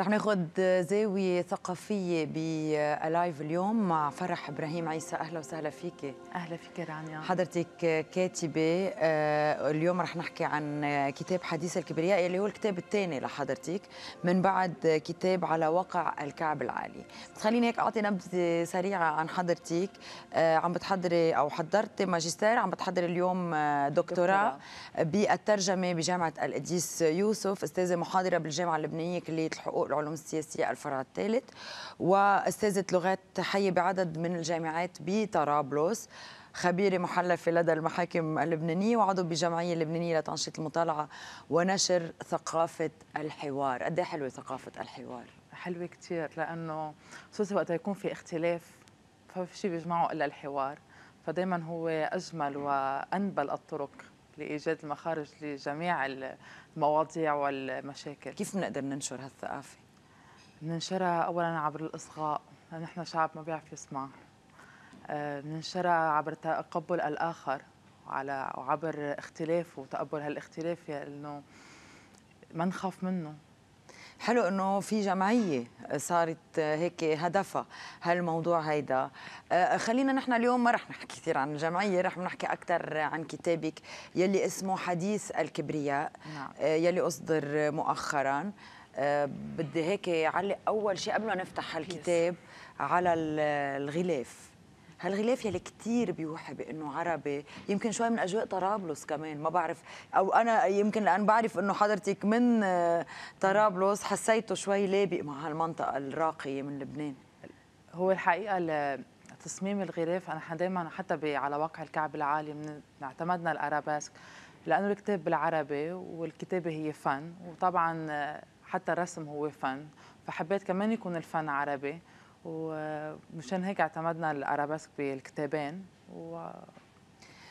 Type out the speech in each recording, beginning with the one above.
رح ناخذ زاوية ثقافية بألايف اليوم مع فرح إبراهيم عيسى أهلا وسهلا فيك أهلا فيك رانيا حضرتك كاتبة آه، اليوم رح نحكي عن كتاب حديث الكبرياء اللي هو الكتاب الثاني لحضرتك من بعد كتاب على واقع الكعب العالي خليني هيك أعطي نبذة سريعة عن حضرتك آه، عم بتحضري أو حضرتي ماجستير عم بتحضري اليوم آه، دكتوراه بالترجمة بجامعة القديس يوسف أستاذة محاضرة بالجامعة اللبنانية كلية الحقوق العلوم السياسية الفرع الثالث وأستاذة لغات حية بعدد من الجامعات بطرابلس خبيرة محلفة لدى المحاكم اللبنانية وعضو بجمعية لبنانية لتنشيط المطالعة ونشر ثقافة الحوار أدي حلوة ثقافة الحوار حلوة كتير لأنه خصوصا وقت يكون في اختلاف فما في شيء بيجمعه إلا الحوار فدايما هو أجمل وأنبل الطرق لإيجاد المخارج لجميع المواضيع والمشاكل كيف بنقدر ننشر هالثقافه بننشرها اولا عبر الاصغاء نحن شعب ما بيعرف يسمع آه، بننشرها عبر تقبل الاخر على وعبر اختلافه وتقبل هالاختلاف لانه يعني ما نخاف منه حلو انه في جمعيه صارت هيك هدفها هالموضوع هيدا آه، خلينا نحن اليوم ما رح نحكي كثير عن الجمعيه رح نحكي اكثر عن كتابك يلي اسمه حديث الكبرياء نعم. آه، يلي اصدر مؤخرا آه، بدي هيك علق اول شيء قبل ما نفتح هالكتاب على الغلاف هالغلاف يلي كثير بيوحي بانه عربي يمكن شوي من اجواء طرابلس كمان ما بعرف او انا يمكن لان بعرف انه حضرتك من آه، طرابلس حسيته شوي لابق مع هالمنطقه الراقيه من لبنان هو الحقيقه تصميم الغلاف انا دائما حتى على واقع الكعب العالي اعتمدنا الاراباسك لانه الكتاب بالعربي والكتابه هي فن وطبعا آه، حتى الرسم هو فن فحبيت كمان يكون الفن عربي ومشان هيك اعتمدنا الارابسك بالكتابين و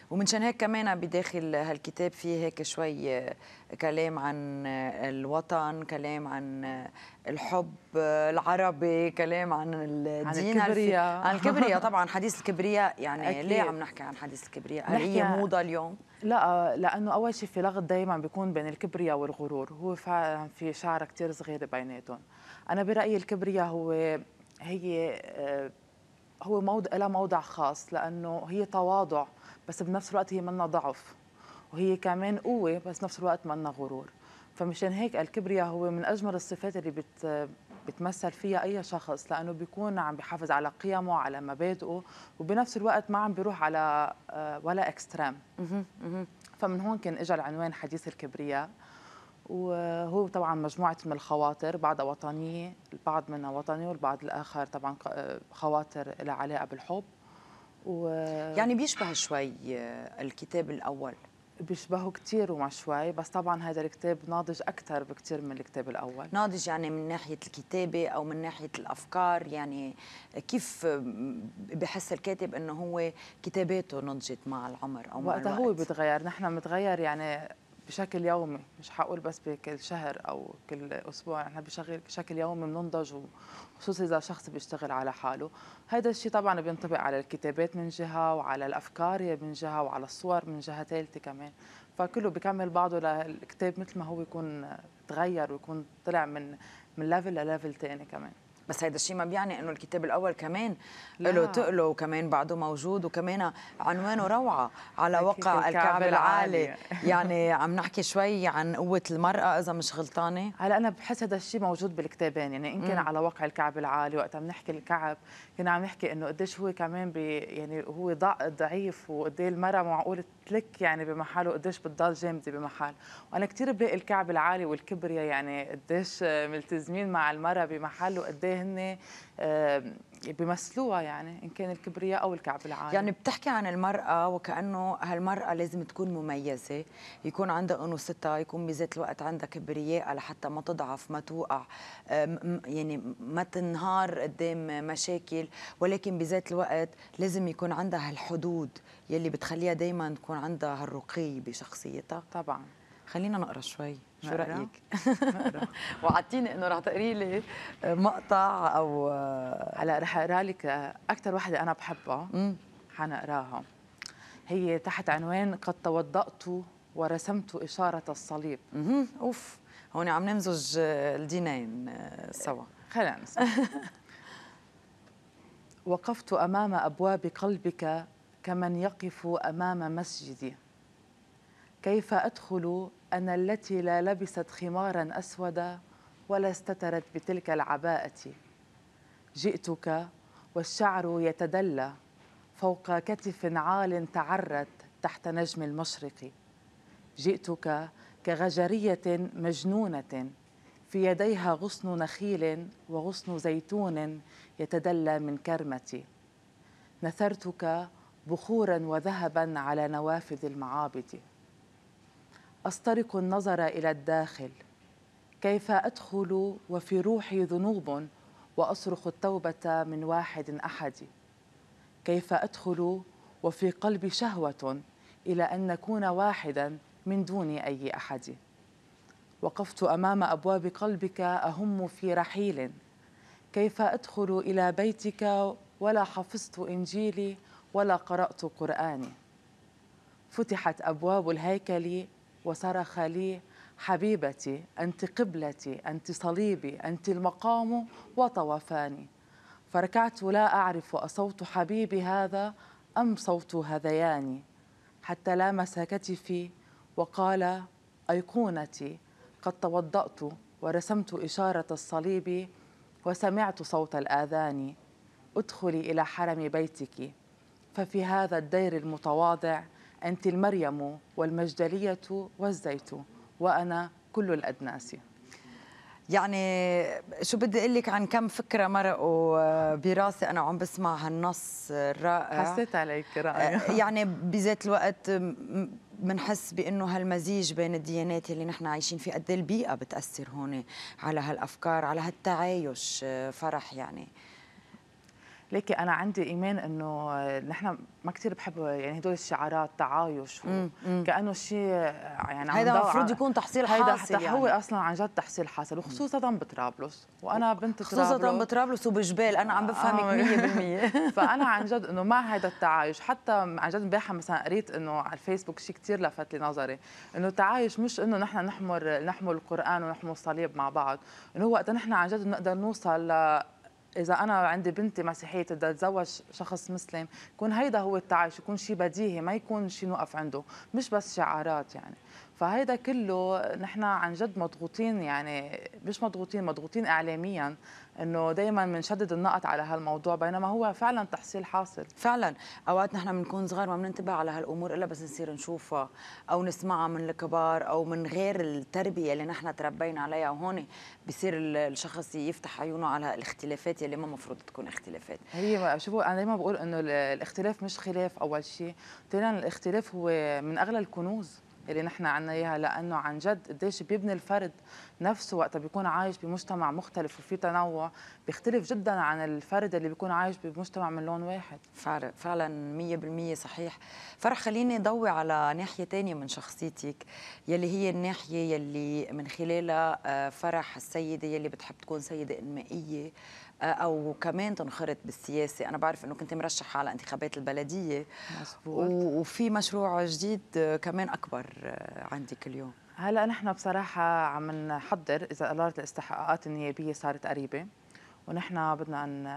ومنشان هيك كمان بداخل هالكتاب في هيك شوي آه، كلام عن آه، الوطن كلام عن آه، الحب العربي كلام عن الدين عن الكبرياء عن الكبرياء طبعا حديث الكبرياء يعني أكيد. ليه عم نحكي عن حديث الكبرياء هل هي موضه اليوم لا لانه اول شيء في لغط دائما بيكون بين الكبرياء والغرور هو فعلا في شعره كثير صغيره بيناتهم انا برايي الكبرياء هو هي آه، هو موضع لها موضع خاص لانه هي تواضع بس بنفس الوقت هي منا ضعف وهي كمان قوه بس نفس الوقت منا غرور فمشان هيك الكبرياء هو من اجمل الصفات اللي بت بتمثل فيها اي شخص لانه بيكون عم بحافظ على قيمه على مبادئه وبنفس الوقت ما عم بيروح على آه، ولا اكستريم فمن هون كان اجى العنوان حديث الكبرياء وهو طبعا مجموعة من الخواطر بعضها وطنية البعض منها وطني والبعض الآخر طبعا خواطر لها علاقة بالحب و... يعني بيشبه شوي آه، الكتاب الأول بيشبهوا كثير وما شوي بس طبعا هذا الكتاب ناضج اكثر بكثير من الكتاب الاول ناضج يعني من ناحيه الكتابه او من ناحيه الافكار يعني كيف بحس الكاتب انه هو كتاباته نضجت مع العمر او وقتها مع الوقت. هو بيتغير نحن بنتغير يعني بشكل يومي مش حقول بس بكل شهر او كل اسبوع نحن يعني بشكل يومي بننضج وخصوصا اذا شخص بيشتغل على حاله هذا الشيء طبعا بينطبق على الكتابات من جهه وعلى الافكار من جهه وعلى الصور من جهه ثالثه كمان فكله بكمل بعضه للكتاب مثل ما هو يكون تغير ويكون طلع من من ليفل لليفل ثاني كمان بس هيدا الشيء ما بيعني انه الكتاب الاول كمان له تقله وكمان بعده موجود وكمان عنوانه روعه على وقع الكعب العالي يعني عم نحكي شوي عن قوه المراه اذا مش غلطانه هلا انا بحس هذا الشيء موجود بالكتابين يعني ان كان على وقع الكعب العالي وقت عم نحكي الكعب كنا عم نحكي انه قديش هو كمان بي يعني هو ضعيف وقد إيه المراه معقول لك يعني بمحله وقديش بتضل جامده بمحل وانا كثير بلاقي الكعب العالي والكبرياء يعني قديش ملتزمين مع المراه بمحل وقديه هن بيمثلوها يعني ان كان الكبرياء او الكعب العالي يعني بتحكي عن المراه وكانه هالمراه لازم تكون مميزه يكون عندها انوثتها يكون بذات الوقت عندها كبرياء لحتى ما تضعف ما توقع يعني ما تنهار قدام مشاكل ولكن بذات الوقت لازم يكون عندها هالحدود يلي بتخليها دائما تكون عندها هالرقي بشخصيتها طبعا خلينا نقرا شوي شو رايك وعدتيني انه رح تقري لي مقطع او آه، هلا رح اقرا لك آه، اكثر وحده انا بحبها حنقراها هي تحت عنوان قد توضأت ورسمت إشارة الصليب أوف هون عم نمزج آه، الدينين سوا خلينا وقفت أمام أبواب قلبك كمن يقف أمام مسجدي كيف أدخل أنا التي لا لبست خمارا أسود ولا استترت بتلك العباءة جئتك والشعر يتدلى فوق كتف عال تعرت تحت نجم المشرق جئتك كغجرية مجنونة في يديها غصن نخيل وغصن زيتون يتدلى من كرمتي نثرتك بخورا وذهبا على نوافذ المعابد أسترق النظر إلى الداخل كيف أدخل وفي روحي ذنوب وأصرخ التوبة من واحد أحد كيف أدخل وفي قلبي شهوة إلى أن نكون واحدا من دون أي أحد وقفت أمام أبواب قلبك أهم في رحيل كيف أدخل إلى بيتك ولا حفظت إنجيلي ولا قرأت قرآني فتحت أبواب الهيكل وصرخ لي حبيبتي أنت قبلتي أنت صليبي أنت المقام وطوفاني فركعت لا أعرف أصوت حبيبي هذا أم صوت هذياني حتى لامس كتفي وقال أيقونتي قد توضأت ورسمت إشارة الصليب وسمعت صوت الآذان ادخلي إلى حرم بيتك ففي هذا الدير المتواضع أنت المريم والمجدلية والزيت وأنا كل الأدناس يعني شو بدي اقول لك عن كم فكره مرقوا آه، براسي انا عم بسمع هالنص الرائع حسيت عليك رائع آه، يعني بذات الوقت بنحس بانه هالمزيج بين الديانات اللي نحن عايشين فيه قد إيه البيئه بتاثر هون على هالافكار على هالتعايش آه، فرح يعني ليكي انا عندي ايمان انه نحن ما كثير بحب يعني هدول الشعارات تعايش كانه شيء يعني هذا المفروض يكون تحصيل حاصل يعني. هو اصلا عن جد تحصيل حاصل وخصوصا بطرابلس وانا بنت طرابلس خصوصا بطرابلس وبجبال انا عم بفهمك 100% آه. فانا عن جد انه مع هذا التعايش حتى عن جد امبارح مثلا قريت انه على الفيسبوك شيء كثير لفت لي نظري انه التعايش مش انه نحن نحمر نحمل القران ونحمل الصليب مع بعض انه هو وقت نحن عن جد بنقدر نوصل اذا انا عندي بنتي مسيحيه بدها تتزوج شخص مسلم يكون هيدا هو التعايش يكون شيء بديهي ما يكون شيء نوقف عنده مش بس شعارات يعني فهيدا كله نحن عن جد مضغوطين يعني مش مضغوطين مضغوطين اعلاميا انه دائما بنشدد النقط على هالموضوع بينما هو فعلا تحصيل حاصل فعلا اوقات نحن بنكون صغار ما بننتبه على هالامور الا بس نصير نشوفها او نسمعها من الكبار او من غير التربيه اللي نحن تربينا عليها وهون بصير الشخص يفتح عيونه على الاختلافات اللي ما مفروض تكون اختلافات هي شوفوا انا دائما بقول انه الاختلاف مش خلاف اول شيء ثانيا الاختلاف هو من اغلى الكنوز اللي نحن عنا اياها لانه عن جد قديش بيبني الفرد نفسه وقت بيكون عايش بمجتمع مختلف وفي تنوع بيختلف جدا عن الفرد اللي بيكون عايش بمجتمع من لون واحد فعلا 100% صحيح فرح خليني ضوي على ناحيه ثانيه من شخصيتك يلي هي الناحيه يلي من خلالها آه، فرح السيده يلي بتحب تكون سيده انمائيه او كمان تنخرط بالسياسه انا بعرف انه كنت مرشحه على انتخابات البلديه مزبوط. وفي مشروع جديد كمان اكبر عندك اليوم هلا نحن بصراحه عم نحضر اذا قرارات الاستحقاقات النيابيه صارت قريبه ونحن بدنا ان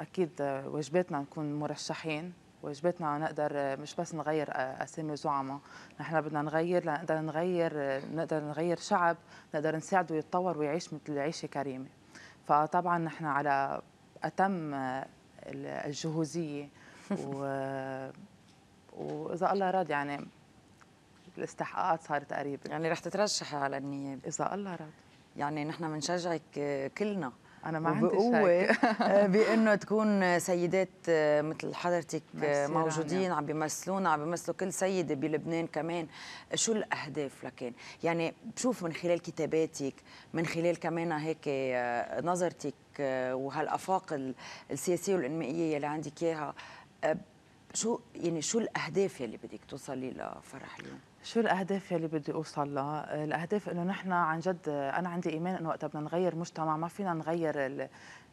اكيد واجباتنا نكون مرشحين واجباتنا نقدر مش بس نغير اسامي زعماء نحن بدنا نغير لنقدر نغير نقدر نغير شعب نقدر نساعده يتطور ويعيش مثل عيشه كريمه فطبعا نحن على أتم الجهوزية و وإذا الله راد يعني الاستحقاقات صارت قريبة يعني رح تترشحي على النيابة إذا الله راد يعني نحن بنشجعك كلنا انا ما وبقوه آه، بانه تكون سيدات آه، مثل حضرتك آه، موجودين عم بيمثلونا عم بيمثلوا كل سيده بلبنان كمان شو الاهداف لكان يعني بشوف من خلال كتاباتك من خلال كمان هيك نظرتك وهالافاق السياسيه والانمائيه اللي عندك اياها شو يعني شو الاهداف يلي بدك توصلي لفرح اليوم شو الاهداف يلي بدي اوصل لها؟ الاهداف انه نحن عن جد انا عندي ايمان انه وقت بدنا نغير مجتمع ما فينا نغير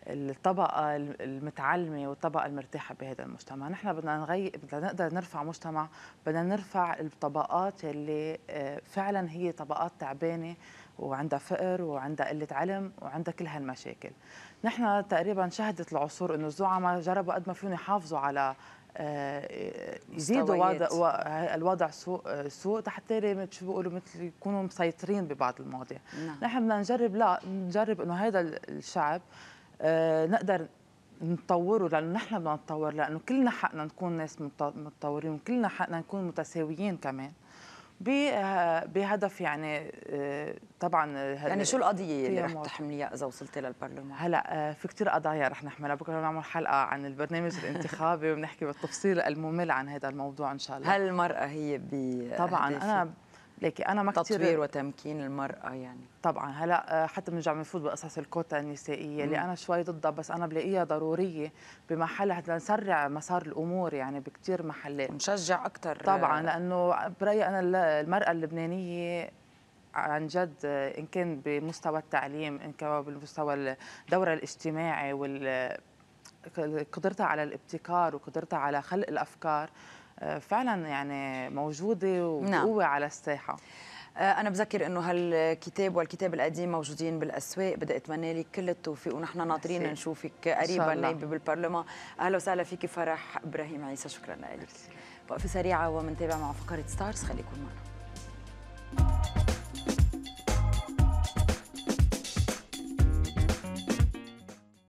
الطبقه المتعلمه والطبقه المرتاحه بهذا المجتمع، نحن بدنا نغير بدنا نقدر نرفع مجتمع، بدنا نرفع الطبقات اللي آه، فعلا هي طبقات تعبانه وعندها فقر وعندها قله علم وعندها كل هالمشاكل. نحن تقريبا شهدت العصور انه الزعماء جربوا قد ما فيهم يحافظوا على آه، يزيدوا وضع الوضع سوء آه، سوء تحتى مثل شو بيقولوا مثل يكونوا مسيطرين ببعض المواضيع نعم. نحن بدنا نجرب لا نجرب انه هذا الشعب آه، نقدر نطوره لانه نحن بدنا نتطور لانه كلنا حقنا نكون ناس متطورين وكلنا حقنا نكون متساويين كمان بهدف يعني آه، طبعا يعني شو القضيه اللي رح تحمليها اذا وصلتي للبرلمان؟ هلا آه، في كثير قضايا رح نحملها بكره نعمل حلقه عن البرنامج الانتخابي وبنحكي بالتفصيل الممل عن هذا الموضوع ان شاء الله هل المراه هي ب طبعا انا لكن انا ما كثير تطوير وتمكين المراه يعني طبعا هلا آه، حتى بنرجع بنفوت بقصص الكوتا النسائيه اللي انا شوي ضدها بس انا بلاقيها ضروريه بمحلها حتى نسرع مسار الامور يعني بكثير محلات نشجع اكثر طبعا لانه برايي انا المراه اللبنانيه عن جد آه، ان كان بمستوى التعليم ان كان بمستوى الدوره الاجتماعي وال قدرتها على الابتكار وقدرتها على خلق الافكار فعلا يعني موجوده وقوه نعم. على الساحه آه، أنا بذكر إنه هالكتاب والكتاب القديم موجودين بالأسواق بدي أتمنى لك كل التوفيق ونحن ناطرين نشوفك قريبا نايبة بالبرلمان أهلا وسهلا فيك فرح إبراهيم عيسى شكرا لك وقفة سريعة ومنتابع مع فقرة ستارز خليكم معنا